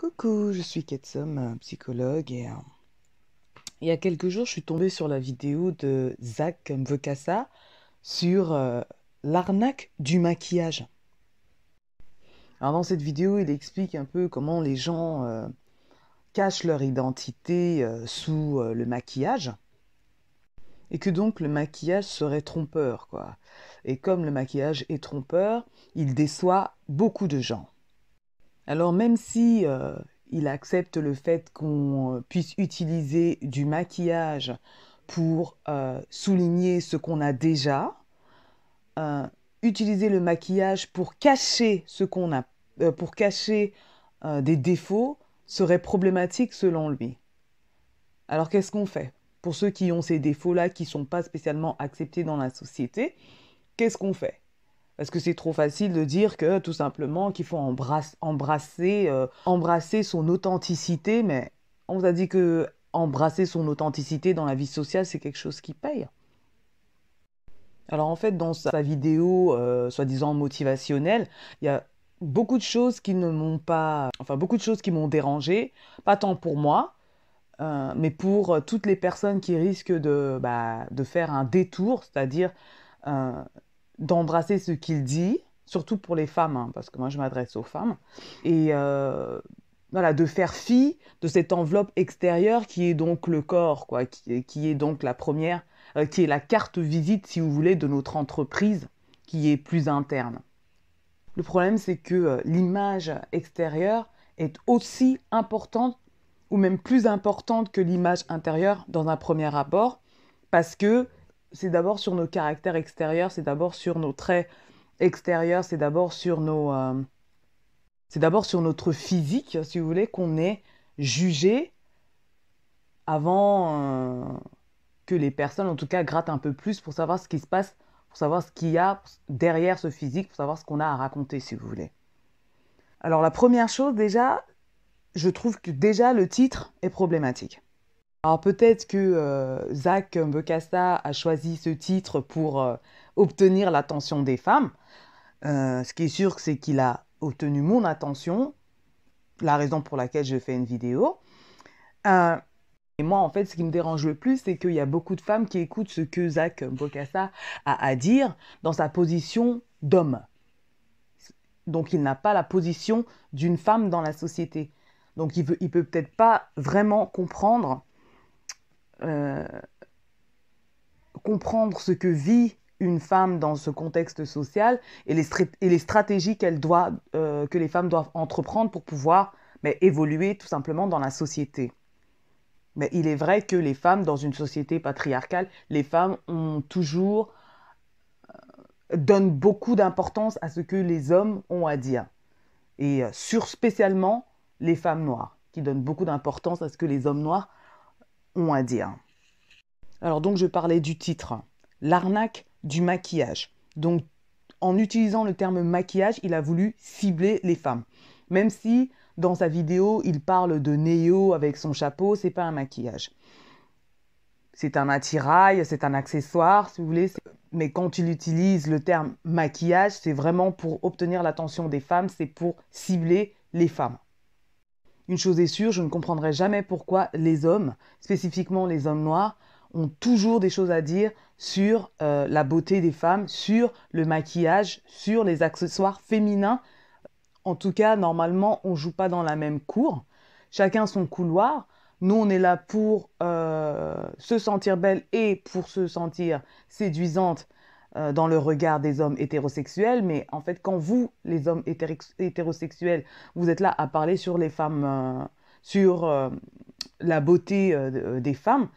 Coucou, je suis Ketsum, psychologue, et euh, il y a quelques jours, je suis tombée sur la vidéo de Zach Mvekassa sur euh, l'arnaque du maquillage. Alors dans cette vidéo, il explique un peu comment les gens euh, cachent leur identité sous le maquillage et que donc le maquillage serait trompeur quoi. Et comme le maquillage est trompeur, il déçoit beaucoup de gens. Alors même si euh, il accepte le fait qu'on euh, puisse utiliser du maquillage pour euh, souligner ce qu'on a déjà, utiliser le maquillage pour cacher ce qu'on a, pour cacher des défauts serait problématique selon lui. Alors qu'est-ce qu'on fait pour ceux qui ont ces défauts-là, qui ne sont pas spécialement acceptés dans la société Qu'est-ce qu'on fait parce que c'est trop facile de dire que tout simplement qu'il faut embrasser, euh, embrasser son authenticité, mais on vous a dit que embrasser son authenticité dans la vie sociale, c'est quelque chose qui paye. Alors en fait, dans sa vidéo euh, soi-disant motivationnelle, il y a beaucoup de choses qui ne m'ont pas, enfin beaucoup de choses qui m'ont dérangé, pas tant pour moi, euh, mais pour toutes les personnes qui risquent de, bah, de faire un détour, c'est-à-dire d'embrasser ce qu'il dit, surtout pour les femmes, hein, parce que moi je m'adresse aux femmes, et euh, voilà, de faire fi de cette enveloppe extérieure qui est donc le corps, quoi, qui, est donc la première, euh, qui est la carte visite, si vous voulez, de notre entreprise, qui est plus interne. Le problème, c'est que euh, l'image extérieure est aussi importante, ou même plus importante que l'image intérieure dans un premier rapport, parce que c'est d'abord sur nos caractères extérieurs, c'est d'abord sur nos traits extérieurs, c'est d'abord sur nos, euh, c'est d'abord sur notre physique, si vous voulez, qu'on est jugé avant euh, que les personnes, en tout cas, grattent un peu plus pour savoir ce qui se passe, pour savoir ce qu'il y a derrière ce physique, pour savoir ce qu'on a à raconter, si vous voulez. Alors la première chose déjà, je trouve que déjà le titre est problématique. Alors peut-être que euh, Zach Mbekasta a choisi ce titre pour euh, obtenir l'attention des femmes. Euh, ce qui est sûr, c'est qu'il a obtenu mon attention, la raison pour laquelle je fais une vidéo. et moi, en fait, ce qui me dérange le plus, c'est qu'il y a beaucoup de femmes qui écoutent ce que Zach Bocassa a à dire dans sa position d'homme. Donc, il n'a pas la position d'une femme dans la société. Donc, il ne peut peut-être pas vraiment comprendre euh, comprendre ce que vit une femme dans ce contexte social et les, stratégies doit, euh, que les femmes doivent entreprendre pour pouvoir mais, évoluer tout simplement dans la société. Mais il est vrai que les femmes, dans une société patriarcale, les femmes ont toujours euh, donnent beaucoup d'importance à ce que les hommes ont à dire. Et sur spécialement les femmes noires, qui donnent beaucoup d'importance à ce que les hommes noirs à dire. Alors donc je parlais du titre, l'arnaque du maquillage. Donc en utilisant le terme maquillage, il a voulu cibler les femmes. Même si dans sa vidéo, il parle de Neo avec son chapeau, c'est pas un maquillage. C'est un attirail, c'est un accessoire, si vous voulez. Mais quand il utilise le terme maquillage, c'est vraiment pour obtenir l'attention des femmes, c'est pour cibler les femmes. Une chose est sûre, je ne comprendrai jamais pourquoi les hommes, spécifiquement les hommes noirs, ont toujours des choses à dire sur euh, la beauté des femmes, sur le maquillage, sur les accessoires féminins. En tout cas, normalement, on joue pas dans la même cour. Chacun son couloir. Nous, on est là pour euh, se sentir belle et pour se sentir séduisante euh, dans le regard des hommes hétérosexuels, mais en fait, quand vous, les hommes hétérosexuels, vous êtes là à parler sur les femmes, euh, sur euh, la beauté des femmes,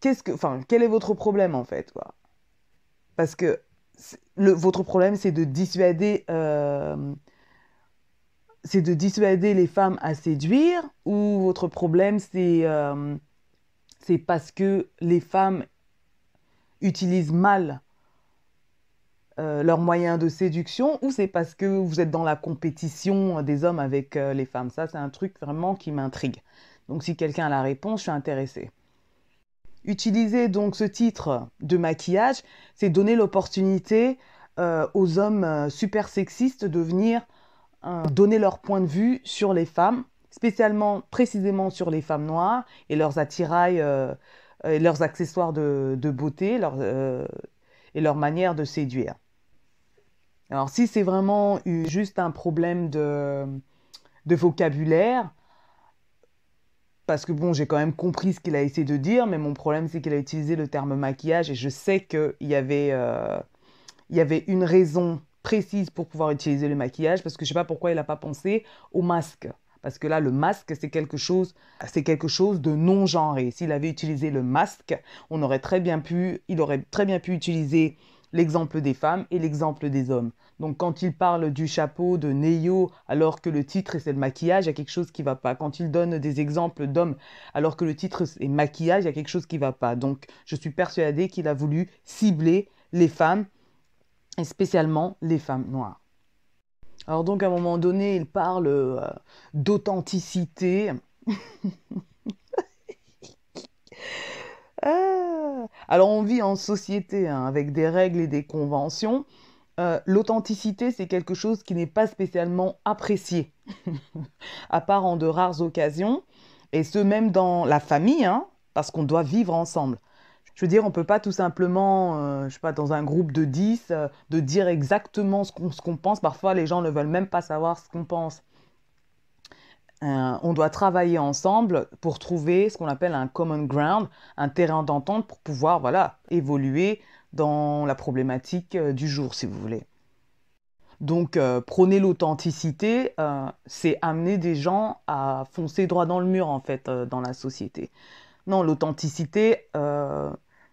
qu'est-ce que, enfin, quel est votre problème en fait, quoi Parce que le, votre problème, c'est de dissuader c'est de dissuader les femmes à séduire ou votre problème c'est c'est parce que les femmes utilisent mal euh, leurs moyens de séduction ou c'est parce que vous êtes dans la compétition des hommes avec euh, les femmes. Ça, c'est un truc vraiment qui m'intrigue. Donc si quelqu'un a la réponse, je suis intéressée. Utiliser donc ce titre de maquillage, c'est donner l'opportunité euh, aux hommes super sexistes de venir donner leur point de vue sur les femmes, spécialement précisément sur les femmes noires et leurs attirails euh, leurs accessoires de, beauté euh, et leur manière de séduire. Alors si c'est vraiment juste un problème de, vocabulaire, parce que bon, j'ai quand même compris ce qu'il a essayé de dire, mais mon problème c'est qu'il a utilisé le terme maquillage et je sais qu'il y, avait, euh, y avait une raison précise pour pouvoir utiliser le maquillage, parce que je ne sais pas pourquoi il n'a pas pensé au masque parce que là, le masque, c'est quelque chose, c'est quelque chose de non genré. S'il avait utilisé le masque, on aurait très bien pu, il aurait très bien pu utiliser l'exemple des femmes et l'exemple des hommes. Donc quand il parle du chapeau de Neo alors que le titre c'est le maquillage, il y a quelque chose qui va pas. Quand il donne des exemples d'hommes alors que le titre est maquillage, il y a quelque chose qui va pas. Donc je suis persuadée qu'il a voulu cibler les femmes et spécialement les femmes noires. Alors donc à un moment donné, il parle euh, d'authenticité. Ah. Alors on vit en société hein, avec des règles et des conventions. Euh, l'authenticité, c'est quelque chose qui n'est pas spécialement apprécié, à part en de rares occasions, et ce même dans la famille, hein, parce qu'on doit vivre ensemble je veux dire, on ne peut pas tout simplement, euh, je sais pas, dans un groupe de 10, euh, de dire exactement ce qu'on pense. Parfois, les gens ne veulent même pas savoir ce qu'on pense. Euh, on doit travailler ensemble pour trouver ce qu'on appelle un common ground, un terrain d'entente pour pouvoir voilà, évoluer dans la problématique du jour, si vous voulez. Donc, prôner l'authenticité, c'est amener des gens à foncer droit dans le mur, en fait, dans la société. Non, l'authenticité, euh,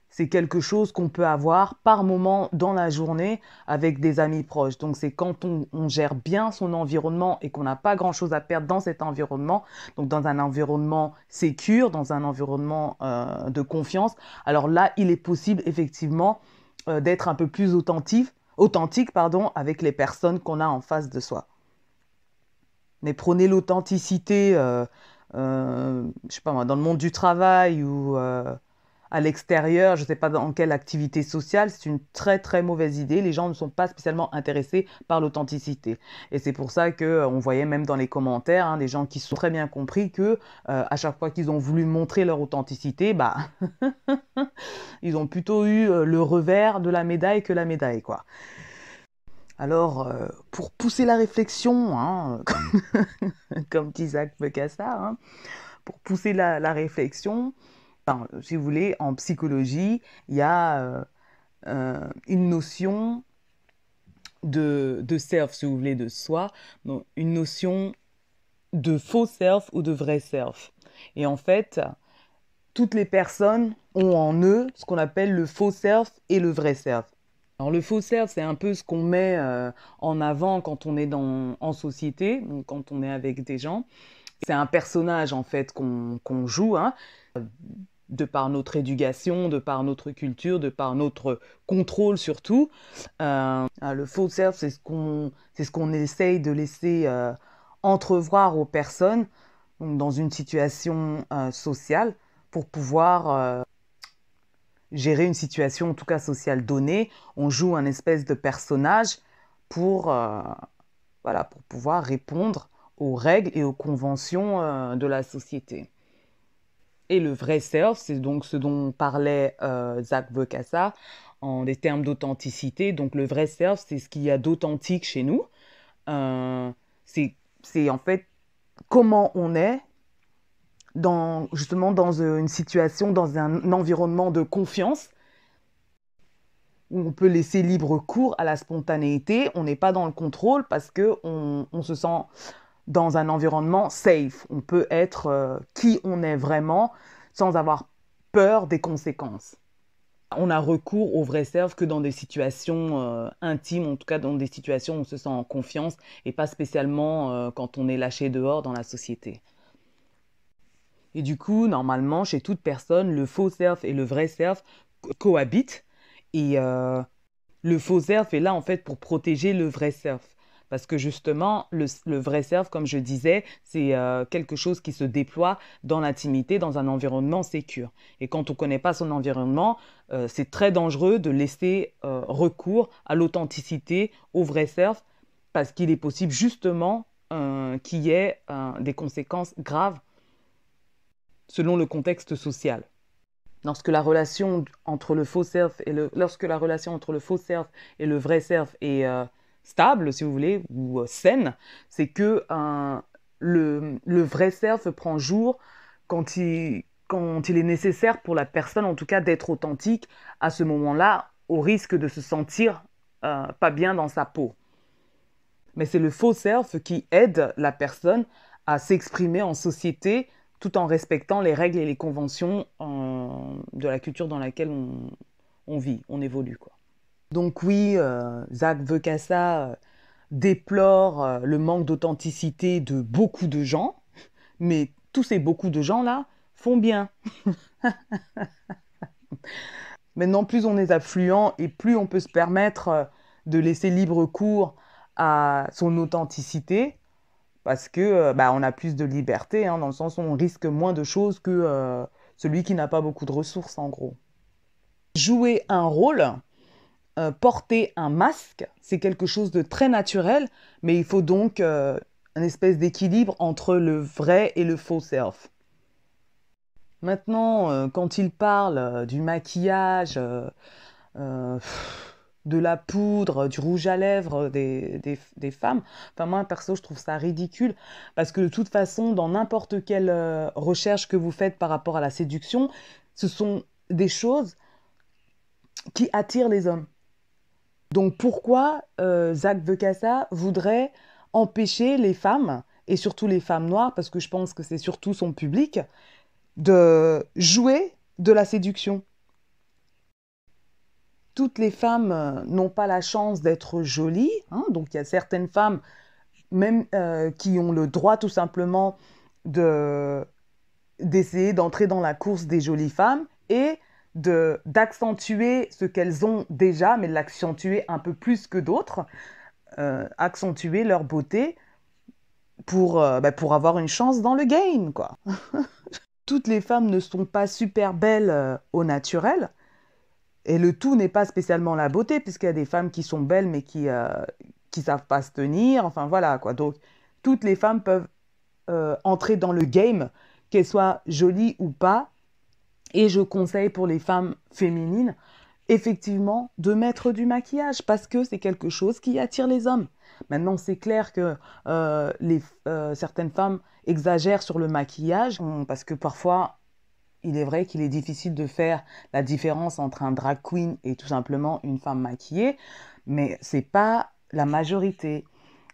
c'est quelque chose qu'on peut avoir par moment dans la journée avec des amis proches. Donc c'est quand on, gère bien son environnement et qu'on n'a pas grand-chose à perdre dans cet environnement, donc dans un environnement sécur, dans un environnement euh, de confiance, alors là, il est possible effectivement euh, d'être un peu plus authentique, authentique pardon, avec les personnes qu'on a en face de soi. Mais prenez l'authenticité. Euh, je sais pas dans le monde du travail ou euh, à l'extérieur, je ne sais pas dans quelle activité sociale, c'est une très très mauvaise idée. Les gens ne sont pas spécialement intéressés par l'authenticité. Et c'est pour ça qu'on euh, voyait même dans les commentaires hein, des gens qui sont très bien compris que à chaque fois qu'ils ont voulu montrer leur authenticité, bah ils ont plutôt eu le revers de la médaille que la médaille quoi. Alors, euh, pour pousser la réflexion, hein, mm. comme, comme me hein, pour pousser la, réflexion, ben, si vous voulez, en psychologie, il y a euh, euh, une notion de, de self, si vous voulez, de soi, une notion de faux self ou de vrai self. Et en fait, toutes les personnes ont en eux ce qu'on appelle le faux self et le vrai self le faux serf c'est un peu ce qu'on met euh, en avant quand on est dans, en société, quand on est avec des gens. C'est un personnage en fait qu'on joue, hein, de par notre éducation, de par notre culture, de par notre contrôle surtout. Euh, le faux serf c'est ce qu'on ce qu'on essaye de laisser euh, entrevoir aux personnes dans une situation sociale pour pouvoir gérer une situation, en tout cas sociale donnée. On joue un espèce de personnage pour, euh, pour pouvoir répondre aux règles et aux conventions euh, de la société. Et le vrai self, c'est donc ce dont parlait euh, Zach Bocassa en des termes d'authenticité. Donc le vrai self, c'est ce qu'il y a d'authentique chez nous. c'est en fait comment on est justement dans euh, une situation, dans un environnement de confiance, où on peut laisser libre cours à la spontanéité, on n'est pas dans le contrôle parce qu'on on se sent dans un environnement safe. On peut être euh, qui on est vraiment sans avoir peur des conséquences. On a recours au vrai serve que dans des situations euh, intimes, en tout cas dans des situations où on se sent en confiance et pas spécialement quand on est lâché dehors dans la société. Et du coup, normalement, chez toute personne, le faux surf et le vrai surf cohabitent. Et euh, le faux self est là, en fait, pour protéger le vrai surf, Parce que justement, le, vrai surf, comme je disais, c'est euh, quelque chose qui se déploie dans l'intimité, dans un environnement sécur. Et quand on ne connaît pas son environnement, euh, c'est très dangereux de laisser recours à l'authenticité, au vrai surf, parce qu'il est possible justement qu'il y ait des conséquences graves selon le contexte social. Lorsque la relation entre le faux self et le, lorsque la relation entre le faux et le vrai self est euh, stable, si vous voulez, ou euh, saine, c'est que le, vrai self prend jour quand il, est nécessaire pour la personne, en tout cas, d'être authentique à ce moment-là, au risque de se sentir euh, pas bien dans sa peau. Mais c'est le faux self qui aide la personne à s'exprimer en société tout en respectant les règles et les conventions euh, de la culture dans laquelle on, vit, on évolue. Donc oui, euh, Zach Vekassa euh, déplore le manque d'authenticité de beaucoup de gens, mais tous ces beaucoup de gens-là font bien. Maintenant, plus on est affluent et plus on peut se permettre de laisser libre cours à son authenticité, parce que euh, bah, on a plus de liberté, hein, dans le sens où on risque moins de choses que euh, celui qui n'a pas beaucoup de ressources, en gros. Jouer un rôle, euh, porter un masque, c'est quelque chose de très naturel, mais il faut donc un espèce d'équilibre entre le vrai et le faux self. Maintenant, quand il parle du maquillage, de la poudre, du rouge à lèvres des, des, femmes. Enfin, moi, perso, je trouve ça ridicule parce que de toute façon, dans n'importe quelle euh, recherche que vous faites par rapport à la séduction, ce sont des choses qui attirent les hommes. Donc pourquoi euh, Zach Vekassa voudrait empêcher les femmes, et surtout les femmes noires, parce que je pense que c'est surtout son public, de jouer de la séduction toutes les femmes euh, n'ont pas la chance d'être jolies. Hein. donc il y a certaines femmes même euh, qui ont le droit tout simplement d'essayer d'entrer dans la course des jolies femmes et de d'accentuer ce qu'elles ont déjà, mais de l'accentuer un peu plus que d'autres, euh, accentuer leur beauté pour, bah, pour avoir une chance dans le game, quoi. Toutes les femmes ne sont pas super belles au naturel, et le tout n'est pas spécialement la beauté, puisqu'il y a des femmes qui sont belles mais qui ne euh, savent pas se tenir. Enfin voilà quoi. Donc toutes les femmes peuvent euh, entrer dans le game, qu'elles soient jolies ou pas. Et je conseille pour les femmes féminines, effectivement, de mettre du maquillage parce que c'est quelque chose qui attire les hommes. Maintenant, c'est clair que euh, certaines femmes exagèrent sur le maquillage parce que parfois il est vrai qu'il est difficile de faire la différence entre un drag queen et tout simplement une femme maquillée, mais c'est pas la majorité.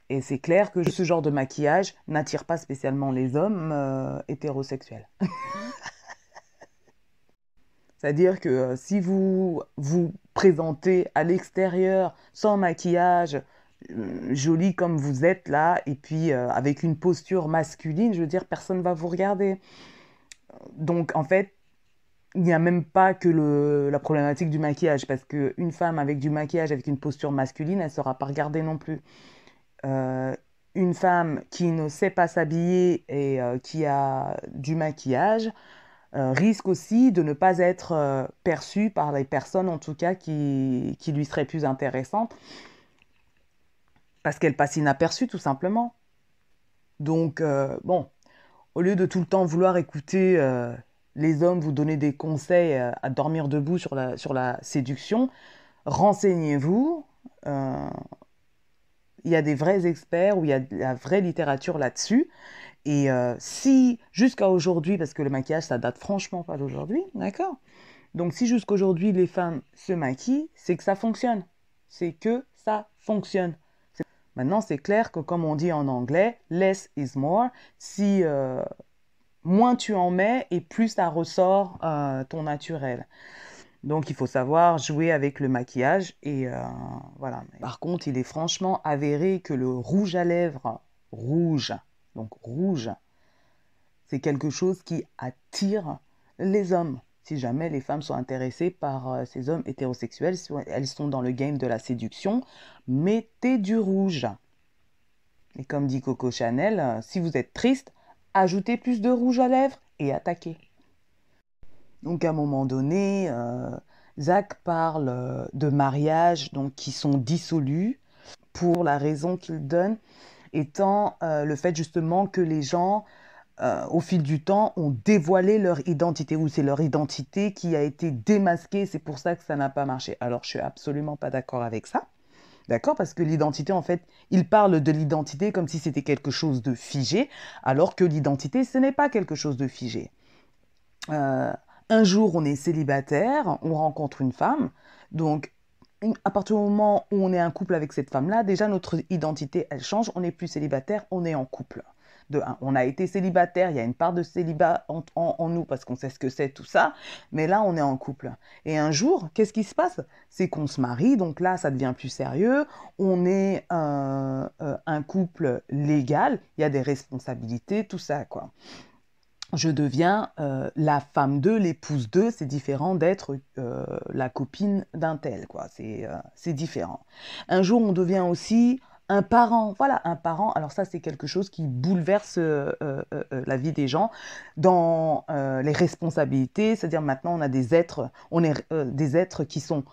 Et c'est clair que ce genre de maquillage n'attire pas spécialement les hommes euh, hétérosexuels. C'est-à-dire que euh, si vous vous présentez à l'extérieur sans maquillage, euh, jolie comme vous êtes là, et puis avec une posture masculine, je veux dire, personne ne va vous regarder donc en fait, il n'y a même pas que la problématique du maquillage, parce qu'une femme avec du maquillage, avec une posture masculine, elle ne sera pas regardée non plus. Euh, une femme qui ne sait pas s'habiller et euh, qui a du maquillage euh, risque aussi de ne pas être perçue par les personnes, en tout cas, qui lui seraient plus intéressantes, parce qu'elle passe inaperçue, tout simplement. Donc, bon, au lieu de tout le temps vouloir écouter euh, les hommes vous donner des conseils euh, à dormir debout sur la, sur la séduction, renseignez-vous. Euh, il y a des vrais experts ou il y a de la vraie littérature là-dessus. Et si jusqu'à aujourd'hui, parce que le maquillage, ça date franchement pas d'aujourd'hui, d'accord Donc si jusqu'à aujourd'hui les femmes se maquillent, c'est que ça fonctionne. C'est que ça fonctionne. Maintenant, c'est clair que comme on dit en anglais, less is more. Si euh, moins tu en mets et plus ça ressort euh, ton naturel. Donc il faut savoir jouer avec le maquillage et euh, voilà. Par contre, il est franchement avéré que le rouge à lèvres rouge, donc rouge, c'est quelque chose qui attire les hommes si jamais les femmes sont intéressées par euh, ces hommes hétérosexuels, elles sont dans le game de la séduction, mettez du rouge. Et comme dit Coco Chanel, euh, si vous êtes triste, ajoutez plus de rouge à lèvres et attaquez. Donc à un moment donné, euh, Zach parle de mariages donc, qui sont dissolus pour la raison qu'il donne étant le fait justement que les gens euh, au fil du temps, ont dévoilé leur identité ou c'est leur identité qui a été démasquée. C'est pour ça que ça n'a pas marché. Alors, je suis absolument pas d'accord avec ça. D'accord Parce que l'identité, en fait, il parle de l'identité comme si c'était quelque chose de figé, alors que l'identité, ce n'est pas quelque chose de figé. Euh, un jour, on est célibataire, on rencontre une femme. Donc, à partir du moment où on est un couple avec cette femme-là, déjà notre identité, elle change. On n'est plus célibataire, on est en couple on a été célibataire, il y a une part de célibat en, nous parce qu'on sait ce que c'est tout ça, mais là on est en couple. Et un jour, qu'est-ce qui se passe C'est qu'on se marie, donc là ça devient plus sérieux, on est euh, euh, un couple légal, il y a des responsabilités, tout ça quoi. Je deviens euh, la femme d'eux, l'épouse d'eux, c'est différent d'être la copine d'un tel, quoi. C'est différent. Un jour, on devient aussi un parent, voilà, un parent, alors ça c'est quelque chose qui bouleverse euh, euh, euh, la vie des gens dans les responsabilités, c'est-à-dire maintenant on a des êtres, on est des êtres qui sont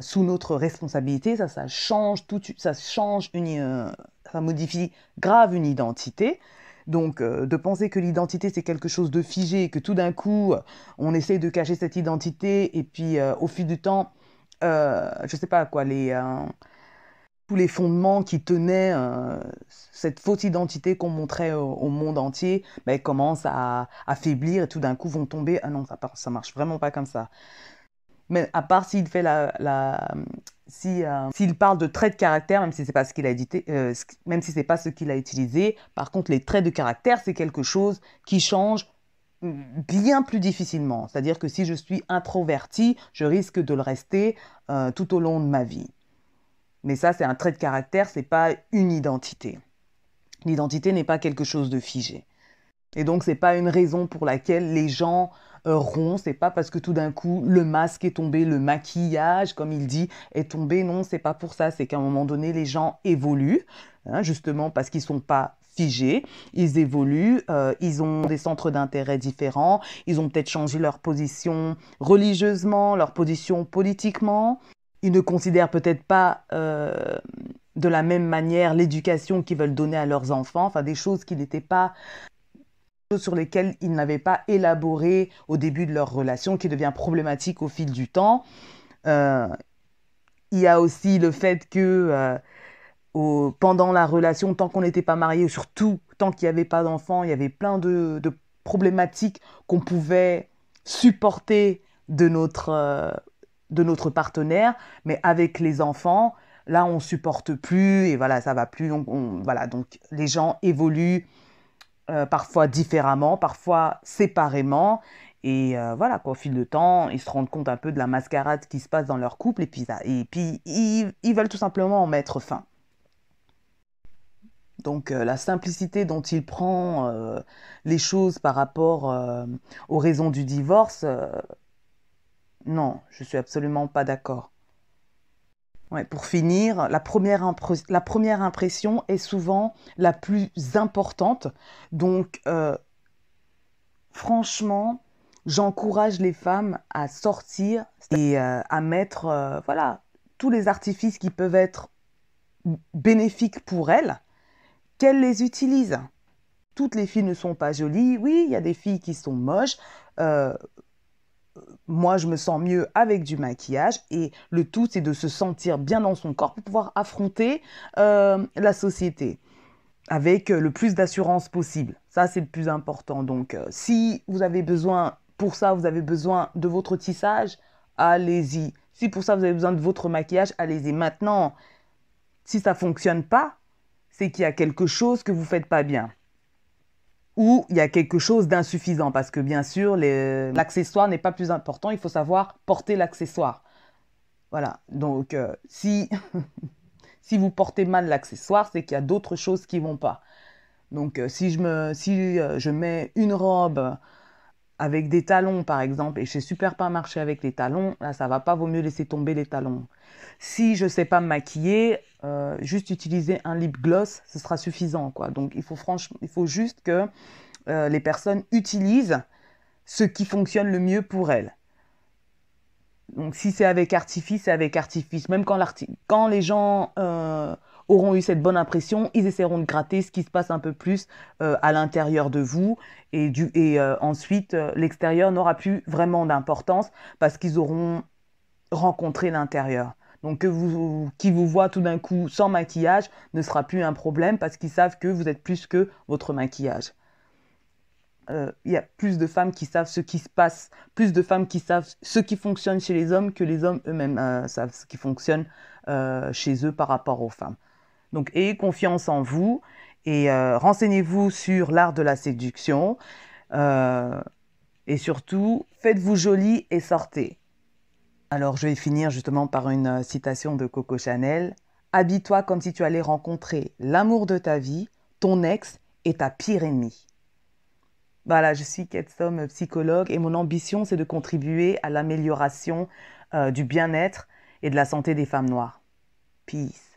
sous notre responsabilité, ça ça change tout, ça change une, ça modifie grave une identité. Donc, de penser que l'identité, c'est quelque chose de figé, que tout d'un coup, on essaie de cacher cette identité, et puis au fil du temps, je sais pas quoi, les, tous les fondements qui tenaient euh, cette fausse identité qu'on montrait au, monde entier ben, commencent à, affaiblir faiblir et tout d'un coup vont tomber. Ah non, ça, ça marche vraiment pas comme ça. Mais à part s'il fait la, si euh, s'il parle de traits de caractère, même si c'est pas ce qu'il a euh, même si c'est pas ce qu'il a utilisé. Par contre, les traits de caractère, c'est quelque chose qui change bien plus difficilement. C'est-à-dire que si je suis introverti, je risque de le rester tout au long de ma vie. Mais ça, c'est un trait de caractère, ce n'est pas une identité. L'identité n'est pas quelque chose de figé. Et donc, ce n'est pas une raison pour laquelle les gens rompent. Euh, roncent. C'est pas parce que tout d'un coup, le masque est tombé, le maquillage, comme il dit, est tombé. Non, c'est pas pour ça. C'est qu'à un moment donné, les gens évoluent, hein, justement parce qu'ils sont pas figés. Ils évoluent, euh, ils ont des centres d'intérêt différents. Ils ont peut-être changé leur position religieusement, leur position politiquement ils ne considèrent peut-être pas euh, de la même manière l'éducation qu'ils veulent donner à leurs enfants, enfin des choses qui n'étaient pas sur lesquelles ils n'avaient pas élaboré au début de leur relation, qui devient problématique au fil du temps. Euh, il y a aussi le fait que euh, pendant la relation, tant qu'on n'était pas marié, surtout tant qu'il n'y avait pas d'enfants, il y avait plein de problématiques qu'on pouvait supporter de notre de notre partenaire, mais avec les enfants, là on supporte plus et voilà ça va plus. voilà donc les gens évoluent euh, parfois différemment, parfois séparément et euh, voilà quoi. Au fil de temps, ils se rendent compte un peu de la mascarade qui se passe dans leur couple et puis et puis ils, veulent tout simplement en mettre fin. Donc euh, la simplicité dont il prend les choses par rapport aux raisons du divorce, non, je suis absolument pas d'accord. pour finir, la première, impression est souvent la plus importante. Donc, euh, franchement, j'encourage les femmes à sortir et euh, à mettre euh, voilà, tous les artifices qui peuvent être bénéfiques pour elles, qu'elles les utilisent. Toutes les filles ne sont pas jolies, oui, il y a des filles qui sont moches moi, je me sens mieux avec du maquillage et le tout, c'est de se sentir bien dans son corps pour pouvoir affronter euh, la société avec euh, le plus d'assurance possible. Ça, c'est le plus important. Donc, euh, si vous avez besoin, pour ça, vous avez besoin de votre tissage, allez-y. Si pour ça, vous avez besoin de votre maquillage, allez-y. Maintenant, si ça ne fonctionne pas, c'est qu'il y a quelque chose que vous ne faites pas bien il y a quelque chose d'insuffisant parce que bien sûr l'accessoire n'est pas plus important, il faut savoir porter l'accessoire. Voilà, donc euh, si, si vous portez mal l'accessoire, c'est qu'il y a d'autres choses qui vont pas. Donc euh, si, je, me, si euh, je mets une robe avec des talons, par exemple, et je sais super pas marcher avec les talons, là, ça va pas, vaut mieux laisser tomber les talons. Si je sais pas me maquiller, euh, juste utiliser un lip gloss, ce sera suffisant, quoi. Donc, il faut, il faut juste que euh, les personnes utilisent ce qui fonctionne le mieux pour elles. Donc si c'est avec artifice, c'est avec artifice. Même quand, les gens euh, auront eu cette bonne impression, ils essaieront de gratter ce qui se passe un peu plus euh, à l'intérieur de vous. Et, euh, ensuite, l'extérieur n'aura plus vraiment d'importance parce qu'ils auront rencontré l'intérieur. Donc vous, qui vous voit tout d'un coup sans maquillage ne sera plus un problème parce qu'ils savent que vous êtes plus que votre maquillage. Euh, il y a plus de femmes qui savent ce qui se passe, plus de femmes qui savent ce qui fonctionne chez les hommes que les hommes eux-mêmes euh, savent ce qui fonctionne euh, chez eux par rapport aux femmes. Donc ayez confiance en vous et renseignez-vous sur l'art de la séduction et surtout faites-vous jolie et sortez. Alors je vais finir justement par une citation de Coco Chanel. Habille-toi comme si tu allais rencontrer l'amour de ta vie, ton ex et ta pire ennemie. Voilà, je suis Ketsom, psychologue, et mon ambition, c'est de contribuer à l'amélioration euh, du bien-être et de la santé des femmes noires. Peace.